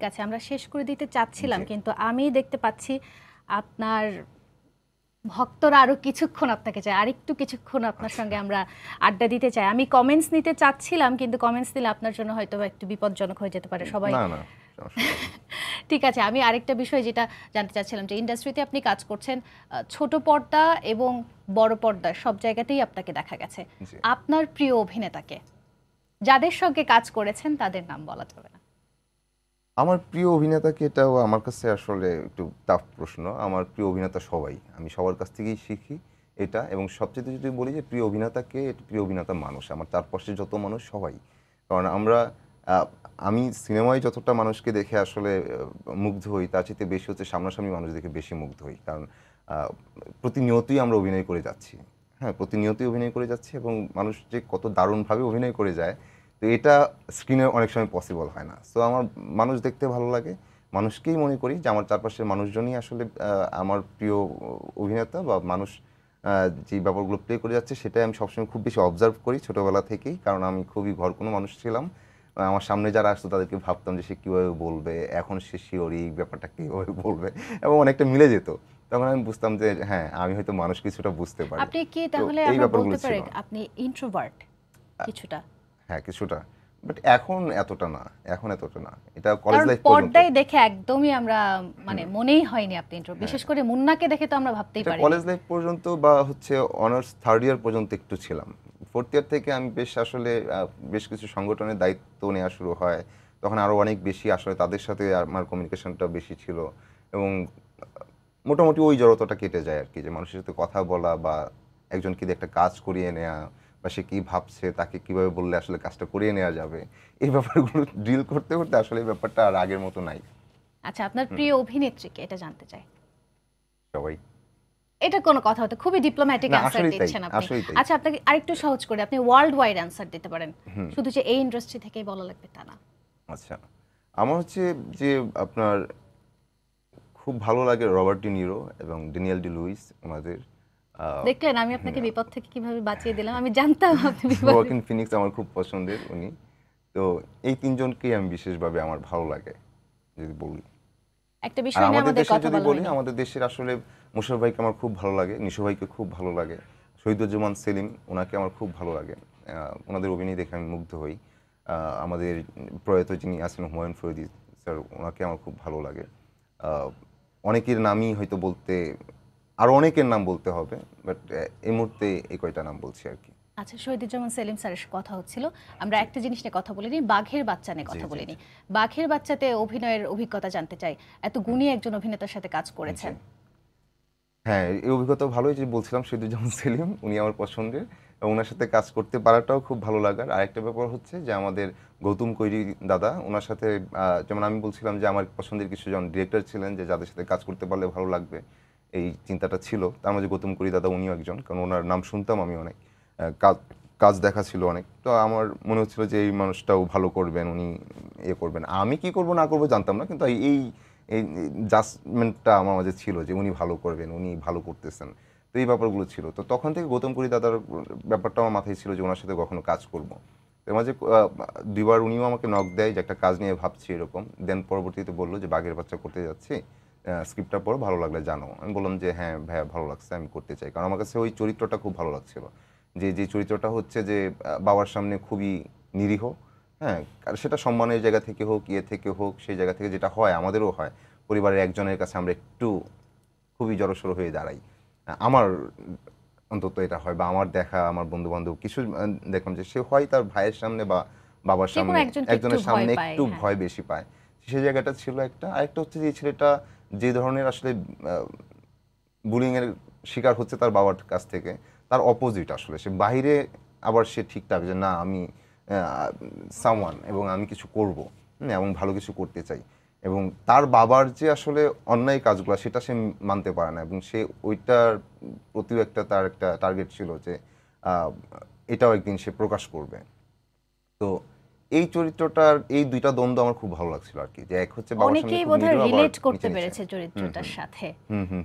ঠিক আছে আমরা শেষ করে দিতে চাচ্ছিলাম কিন্তু আমি দেখতে পাচ্ছি আপনার ভক্তরা আরো কিছুক্ষণ আপনাকে চায় আরেকটু কিছুক্ষণ আপনার সঙ্গে আমরা আড্ডা দিতে চাই আমি কমেন্টস নিতে চাচ্ছিলাম কিন্তু কমেন্টস দিলে আপনার জন্য হয়তো একটু বিপদজনক হয়ে যেতে পারে সবাই ঠিক আছে আমি আরেকটা বিষয় যেটা জানতে চাচ্ছিলাম যে ইন্ডাস্ট্রিতে আপনি কাজ করছেন ছোট পর্দা এবং বড় পর্দা সব জায়গাতেই আপনাকে দেখা গেছে আপনার প্রিয় অভিনেতাকে যাদের সঙ্গে কাজ করেছেন তাদের নাম বলা যাবে না আমার প্রিয় অভিনেতাকে এটাও আমার কাছে আসলে একটু টাফ প্রশ্ন আমার প্রিয় অভিনেতা সবাই আমি সবার কাছ থেকেই শিখি এটা এবং সবচেয়ে যদি বলি যে প্রিয় অভিনেতাকে কে প্রিয় অভিনেতা মানুষ আমার চারপাশে যত মানুষ সবাই কারণ আমরা আমি সিনেমায় যতটা মানুষকে দেখে আসলে মুগ্ধ হই তার চেয়ে বেশি হচ্ছে সামনাসামনি মানুষ দেখে বেশি মুগ্ধ হই কারণ প্রতিনিয়তই আমরা অভিনয় করে যাচ্ছি হ্যাঁ প্রতিনিয়তই অভিনয় করে যাচ্ছি এবং মানুষ যে কত দারুণভাবে অভিনয় করে যায় তো এটা স্ক্রিনে অনেক সময় পসিবল হয় না সো আমার মানুষ দেখতে ভালো লাগে মানুষকেই মনে করি যে আমার চারপাশের মানুষজনই আসলে আমার প্রিয় অভিনেতা বা মানুষ যে ব্যাপারগুলো প্লে করে যাচ্ছে সেটাই আমি সবসময় খুব বেশি অবজার্ভ করি ছোটোবেলা থেকেই কারণ আমি খুবই ঘর কোনো মানুষ ছিলাম আমার সামনে যারা আসতো তাদেরকে ভাবতাম যে সে কীভাবে বলবে এখন সে শিওরি ব্যাপারটা কীভাবে বলবে এবং অনেকটা মিলে যেত তখন আমি বুঝতাম যে হ্যাঁ আমি হয়তো মানুষ কিছুটা বুঝতে পারি আপনি কি তাহলে এই ব্যাপারগুলো আপনি ইন্ট্রোভার্ট কিছুটা হ্যাঁ কিছুটা বাট এখন এতটা না এখন এতটা না এটা কলেজ লাইফ পর্দায় দেখে একদমই আমরা মানে মনেই হয়নি আপনি ইন্ট্রো হ্যাঁ। বিশেষ করে মুন্নাকে দেখে তো আমরা ভাবতেই পারি কলেজ লাইফ পর্যন্ত বা হচ্ছে অনার্স থার্ড ইয়ার পর্যন্ত একটু ছিলাম ফোর্থ ইয়ার থেকে আমি বেশ আসলে বেশ কিছু সংগঠনের দায়িত্ব নেওয়া শুরু হয় তখন আরও অনেক বেশি আসলে তাদের সাথে আমার কমিউনিকেশনটা বেশি ছিল এবং মোটামুটি ওই জড়তাটা কেটে যায় আর কি যে মানুষের সাথে কথা বলা বা একজনকে দিয়ে একটা কাজ করিয়ে নেওয়া বা সে কী ভাবছে তাকে কিভাবে বললে আসলে কাজটা করিয়ে নেওয়া যাবে এই ব্যাপারগুলো ডিল করতে করতে আসলে এই ব্যাপারটা আর আগের মতো নাই আচ্ছা আপনার প্রিয় অভিনেত্রীকে এটা জানতে চাই সবাই এটা কোনো কথা হতে খুবই ডিপ্লোম্যাটিক অ্যানসার দিচ্ছেন আপনি আচ্ছা আপনাকে আরেকটু সহজ করে আপনি ওয়ার্ল্ড ওয়াইড অ্যান্সার দিতে পারেন শুধু যে এই ইন্ডাস্ট্রি থেকেই বলা লাগবে তা না আচ্ছা আমার হচ্ছে যে আপনার খুব ভালো লাগে রবার্ট ডি নিরো এবং ডেনিয়াল ডি লুইস ওনাদের দেখলেন আমি আপনাকে হ্যাঁ। বিপদ থেকে কিভাবে বাঁচিয়ে দিলাম আমি জানতাম আপনি ওয়াকিন ফিনিক্স আমার খুব পছন্দের উনি তো এই তিনজনকেই আমি বিশেষভাবে আমার ভালো লাগে যদি বলি একটা বিষয় নিয়ে আমাদের কথা বলি আমাদের দেশের আসলে মুশার ভাইকে আমার খুব ভালো লাগে নিশো ভাইকে খুব ভালো লাগে শহীদুজ্জামান সেলিম ওনাকে আমার খুব ভালো লাগে ওনাদের অভিনয় দেখে আমি মুগ্ধ হই আমাদের প্রয়াত যিনি আছেন হুমায়ুন ফরিদি স্যার ওনাকে আমার খুব ভালো লাগে অনেকের নামই হয়তো বলতে আর অনেকের নাম বলতে হবে বাট এই মুহূর্তে এই কয়টা নাম বলছি আর কি আচ্ছা শহীদুজ্জামান সেলিম স্যারের কথা হচ্ছিল আমরা একটা জিনিস নিয়ে কথা বলিনি বাঘের বাচ্চা নিয়ে কথা বলিনি বাঘের বাচ্চাতে অভিনয়ের অভিজ্ঞতা জানতে চাই এত গুণী একজন অভিনেতার সাথে কাজ করেছেন হ্যাঁ এই অভিজ্ঞতা ভালোই যে বলছিলাম শহীদুজ্জামান সেলিম উনি আমার পছন্দের ওনার সাথে কাজ করতে পারাটাও খুব ভালো লাগার আরেকটা ব্যাপার হচ্ছে যে আমাদের গৌতম কৈরি দাদা ওনার সাথে যেমন আমি বলছিলাম যে আমার পছন্দের কিছুজন ডিরেক্টর ছিলেন যে যাদের সাথে কাজ করতে পারলে ভালো লাগবে এই চিন্তাটা ছিল তার মাঝে গৌতম করি দাদা উনিও একজন কারণ ওনার নাম শুনতাম আমি অনেক কাজ দেখা ছিল অনেক তো আমার মনে হচ্ছিল যে এই মানুষটাও ভালো করবেন উনি এ ইয়ে করবেন আমি কি করব না করব জানতাম না কিন্তু এই এই জাজমেন্টটা আমার মাঝে ছিল যে উনি ভালো করবেন উনি ভালো করতেছেন তো এই ব্যাপারগুলো ছিল তো তখন থেকে গৌতম করি দাদার ব্যাপারটা আমার মাথায় ছিল যে ওনার সাথে কখনো কাজ করব এর মাঝে দুইবার উনিও আমাকে নক দেয় যে একটা কাজ নিয়ে ভাবছি এরকম দেন পরবর্তীতে বললো যে বাঘের বাচ্চা করতে যাচ্ছি স্ক্রিপ্টটা পড়ো ভালো লাগলে জানো আমি বললাম যে হ্যাঁ ভাইয়া ভালো লাগছে আমি করতে চাই কারণ আমার কাছে ওই চরিত্রটা খুব ভালো লাগছিল যে যে চরিত্রটা হচ্ছে যে বাবার সামনে খুবই নিরীহ হ্যাঁ আর সেটা সম্মানের জায়গা থেকে হোক ইয়ে থেকে হোক সেই জায়গা থেকে যেটা হয় আমাদেরও হয় পরিবারের একজনের কাছে আমরা একটু খুবই জড়সড় হয়ে দাঁড়াই আমার অন্তত এটা হয় বা আমার দেখা আমার বন্ধু বান্ধব কিছু দেখলাম যে সে হয় তার ভাইয়ের সামনে বা বাবার সামনে একজনের সামনে একটু হ্যাঁ। ভয় বেশি পায় সেই জায়গাটা ছিল একটা আরেকটা হচ্ছে যে ছেলেটা যে ধরনের আসলে বুলিংয়ের শিকার হচ্ছে তার বাবার কাছ থেকে তার অপোজিট আসলে সে বাহিরে আবার সে ঠিকঠাক যে না আমি সামওয়ান এবং আমি কিছু করব এবং ভালো কিছু করতে চাই এবং তার বাবার যে আসলে অন্যায় কাজগুলো সেটা সে মানতে পারে না এবং সে ওইটার প্রতিও একটা তার একটা টার্গেট ছিল যে এটাও একদিন সে প্রকাশ করবে তো এই চরিত্রটার এই দুইটা দ্বন্দ্ব আমার খুব ভালো লাগছিল আর কি যে এক হচ্ছে অনেকেই বোধহয় রিলেট করতে পেরেছে চরিত্রটার সাথে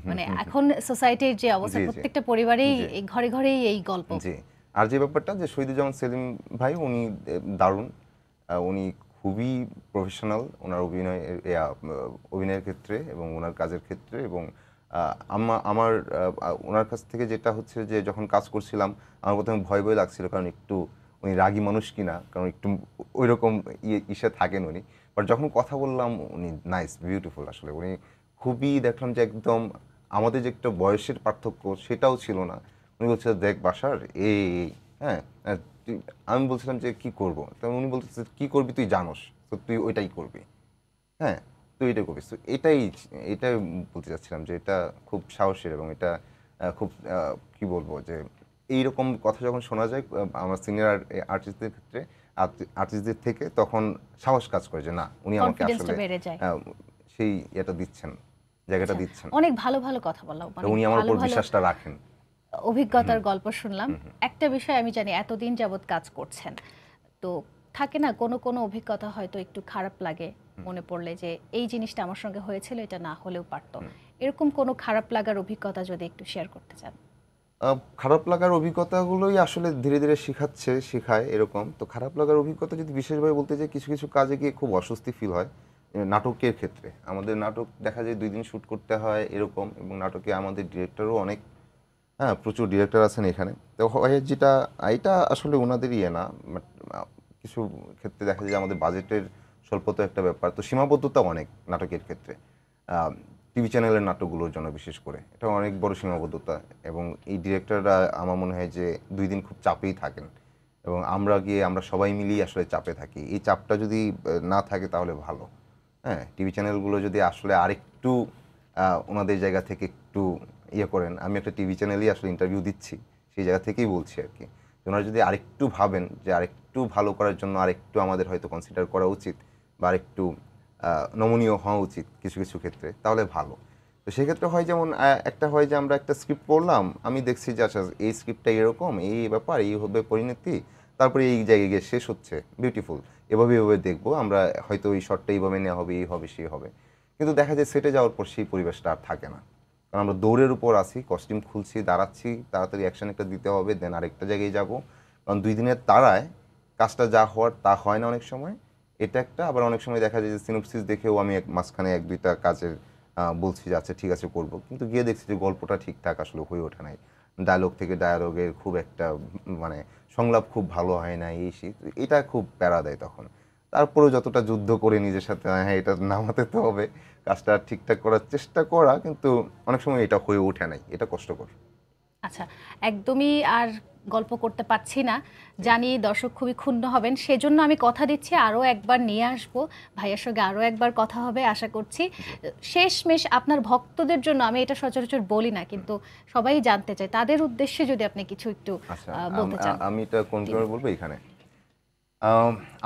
মানে এখন সোসাইটির যে অবস্থা প্রত্যেকটা পরিবারেই ঘরে ঘরেই এই গল্প জি আর যে ব্যাপারটা যে শহীদুজ্জামান সেলিম ভাই উনি দারুণ উনি খুবই প্রফেশনাল ওনার অভিনয় অভিনয়ের ক্ষেত্রে এবং ওনার কাজের ক্ষেত্রে এবং আমা আমার ওনার কাছ থেকে যেটা হচ্ছে যে যখন কাজ করছিলাম আমার প্রথমে ভয় ভয় লাগছিল কারণ একটু উনি রাগী মানুষ কিনা কারণ একটু ওই রকম ইয়ে ইসে থাকেন উনি বাট যখন কথা বললাম উনি নাইস বিউটিফুল আসলে উনি খুবই দেখলাম যে একদম আমাদের যে একটা বয়সের পার্থক্য সেটাও ছিল না উনি বলছে দেখ বাসার এই হ্যাঁ আমি বলছিলাম যে কি করব তো উনি বলতেছে কি করবি তুই জানোস তো তুই ওইটাই করবি হ্যাঁ তুই এটা করবি তো এটাই এটাই বলতে চাচ্ছিলাম যে এটা খুব সাহসের এবং এটা খুব কি বলবো যে এইরকম কথা যখন শোনা যায় আমার সিনিয়র আর্টিস্টদের ক্ষেত্রে আর্টিস্টদের থেকে তখন সাহস কাজ করে যে না উনি আমাকে আসলে হ্যাঁ, সেই এটা দিচ্ছেন জায়গাটা আচ্ছা, দিচ্ছেন অনেক ভালো ভালো কথা বললাম মানে উনি আমার উপর বিশ্বাসটা রাখেন অভিজ্ঞতার গল্প শুনলাম একটা বিষয় আমি জানি এতদিন যাবত কাজ করছেন তো থাকে না কোনো কোনো অভিজ্ঞতা হয়তো একটু খারাপ লাগে মনে পড়লে যে এই জিনিসটা আমার সঙ্গে হয়েছিল এটা না হলেও পারত এরকম কোনো খারাপ লাগার অভিজ্ঞতা যদি একটু শেয়ার করতে চান খারাপ লাগার অভিজ্ঞতাগুলোই আসলে ধীরে ধীরে শেখাচ্ছে শেখায় এরকম তো খারাপ লাগার অভিজ্ঞতা যদি বিশেষভাবে বলতে যাই কিছু কিছু কাজে গিয়ে খুব অস্বস্তি ফিল হয় নাটকের ক্ষেত্রে আমাদের নাটক দেখা যায় দুই দিন শ্যুট করতে হয় এরকম এবং নাটকে আমাদের ডিরেক্টরও অনেক হ্যাঁ প্রচুর ডিরেক্টর আছেন এখানে তো হয় যেটা এটা আসলে ওনাদের ইয়ে না কিছু ক্ষেত্রে দেখা যায় আমাদের বাজেটের স্বল্পতা একটা ব্যাপার তো সীমাবদ্ধতা অনেক নাটকের ক্ষেত্রে টিভি চ্যানেলের নাটকগুলোর জন্য বিশেষ করে এটা অনেক বড় সীমাবদ্ধতা এবং এই ডিরেক্টররা আমার মনে হয় যে দুই দিন খুব চাপেই থাকেন এবং আমরা গিয়ে আমরা সবাই মিলেই আসলে চাপে থাকি এই চাপটা যদি না থাকে তাহলে ভালো হ্যাঁ টিভি চ্যানেলগুলো যদি আসলে আরেকটু ওনাদের জায়গা থেকে একটু ইয়ে করেন আমি একটা টিভি চ্যানেলেই আসলে ইন্টারভিউ দিচ্ছি সেই জায়গা থেকেই বলছি আর কি ওনারা যদি আরেকটু ভাবেন যে আরেকটু ভালো করার জন্য আরেকটু আমাদের হয়তো কনসিডার করা উচিত বা আরেকটু নমনীয় হওয়া উচিত কিছু কিছু ক্ষেত্রে তাহলে ভালো তো সেক্ষেত্রে হয় যেমন একটা হয় যে আমরা একটা স্ক্রিপ্ট পড়লাম আমি দেখছি যে আচ্ছা এই স্ক্রিপ্টটা এরকম এই ব্যাপার এই হবে পরিণতি তারপরে এই জায়গায় গিয়ে শেষ হচ্ছে বিউটিফুল এভাবে এভাবে দেখবো আমরা হয়তো এই শটটা এইভাবে নেওয়া হবে এই হবে সেই হবে কিন্তু দেখা যায় সেটে যাওয়ার পর সেই পরিবেশটা আর থাকে না কারণ আমরা দৌড়ের উপর আসি কস্টিউম খুলছি দাঁড়াচ্ছি তাড়াতাড়ি অ্যাকশন একটা দিতে হবে দেন আরেকটা জায়গায় যাব কারণ দুই দিনের তারায় কাজটা যা হওয়ার তা হয় না অনেক সময় এটা একটা আবার অনেক সময় দেখা যায় যে সিনোপসিস দেখেও আমি এক মাঝখানে এক দুইটা কাজের বলছি যে আচ্ছা ঠিক আছে করব কিন্তু গিয়ে দেখছি যে গল্পটা ঠিকঠাক আসলে হয়ে ওঠে নাই ডায়লগ থেকে ডায়ালগের খুব একটা মানে সংলাপ খুব ভালো হয় না এই শীত এটা খুব প্যারা দেয় তখন তারপরেও যতটা যুদ্ধ করে নিজের সাথে হ্যাঁ এটা নামাতে তো হবে কাজটা ঠিকঠাক করার চেষ্টা করা কিন্তু অনেক সময় এটা হয়ে ওঠে নাই এটা কষ্টকর আচ্ছা একদমই আর গল্প করতে পারছি না জানি দর্শক খুবই ক্ষুণ্ণ হবেন সেজন্য আমি কথা দিচ্ছি আরও একবার নিয়ে আসবো ভাইয়ার সঙ্গে আরও একবার কথা হবে আশা করছি শেষমেশ আপনার ভক্তদের জন্য আমি এটা সচরাচর বলি না কিন্তু সবাই জানতে চাই তাদের উদ্দেশ্যে যদি আপনি কিছু একটু আচ্ছা, বলতে চান আমি এটা কোন বলবো এখানে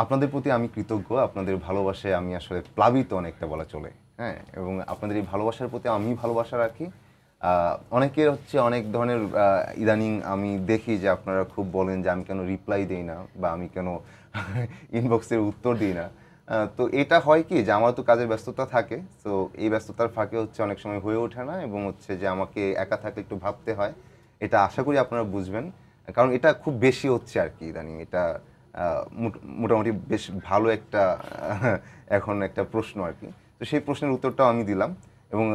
আপনাদের প্রতি আমি কৃতজ্ঞ আপনাদের ভালোবাসায় আমি আসলে প্লাবিত অনেকটা বলা চলে হ্যাঁ এবং আপনাদের এই ভালোবাসার প্রতি আমি ভালোবাসা রাখি অনেকের হচ্ছে অনেক ধরনের ইদানিং আমি দেখি যে আপনারা খুব বলেন যে আমি কেন রিপ্লাই দিই না বা আমি কেন ইনবক্সের উত্তর দিই না তো এটা হয় কি যে আমার তো কাজের ব্যস্ততা থাকে তো এই ব্যস্ততার ফাঁকে হচ্ছে অনেক সময় হয়ে ওঠে না এবং হচ্ছে যে আমাকে একা থাকলে একটু ভাবতে হয় এটা আশা করি আপনারা বুঝবেন কারণ এটা খুব বেশি হচ্ছে আর কি ইদানিং এটা মোটামুটি বেশ ভালো একটা এখন একটা প্রশ্ন আর কি তো সেই প্রশ্নের উত্তরটাও আমি দিলাম এবং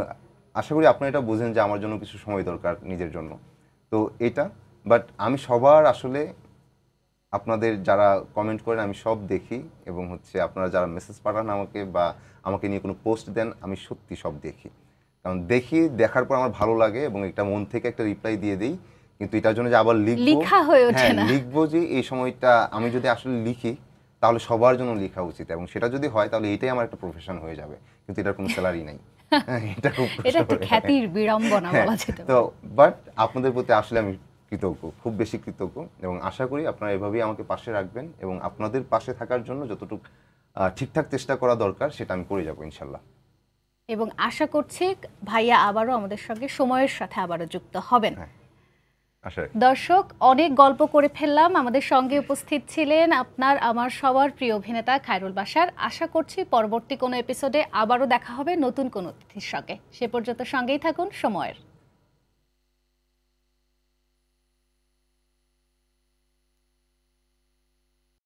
আশা করি আপনি এটা বোঝেন যে আমার জন্য কিছু সময় দরকার নিজের জন্য তো এটা বাট আমি সবার আসলে আপনাদের যারা কমেন্ট করেন আমি সব দেখি এবং হচ্ছে আপনারা যারা মেসেজ পাঠান আমাকে বা আমাকে নিয়ে কোনো পোস্ট দেন আমি সত্যি সব দেখি কারণ দেখি দেখার পর আমার ভালো লাগে এবং এটা মন থেকে একটা রিপ্লাই দিয়ে দিই কিন্তু এটার জন্য যে আবার লিখবো হ্যাঁ লিখবো যে এই সময়টা আমি যদি আসলে লিখি তাহলে সবার জন্য লেখা উচিত এবং সেটা যদি হয় তাহলে এটাই আমার একটা প্রফেশন হয়ে যাবে কিন্তু এটার কোনো স্যালারি নাই হ্যাঁ, এটা খুব এটা একটা খ্যাতির বিড়ম্বনা হ্যাঁ, বলা যেতে তো বাট আপনাদের প্রতি আসলে আমি কৃতজ্ঞ খুব বেশি কৃতজ্ঞ এবং আশা করি আপনারা এভাবেই আমাকে পাশে রাখবেন এবং আপনাদের পাশে থাকার জন্য যতটুকু ঠিকঠাক চেষ্টা করা দরকার সেটা আমি করে যাবো ইনশাল্লাহ এবং আশা করছি ভাইয়া আবারও আমাদের সঙ্গে সময়ের সাথে আবারও যুক্ত হবেন হ্যাঁ। দর্শক অনেক গল্প করে ফেললাম আমাদের সঙ্গে উপস্থিত ছিলেন আপনার আমার সবার প্রিয় অভিনেতা খায়রুল বাসার আশা করছি পরবর্তী কোনো এপিসোডে আবারও দেখা হবে নতুন কোনো অতিথির সঙ্গে সে পর্যন্ত সঙ্গেই থাকুন সময়ের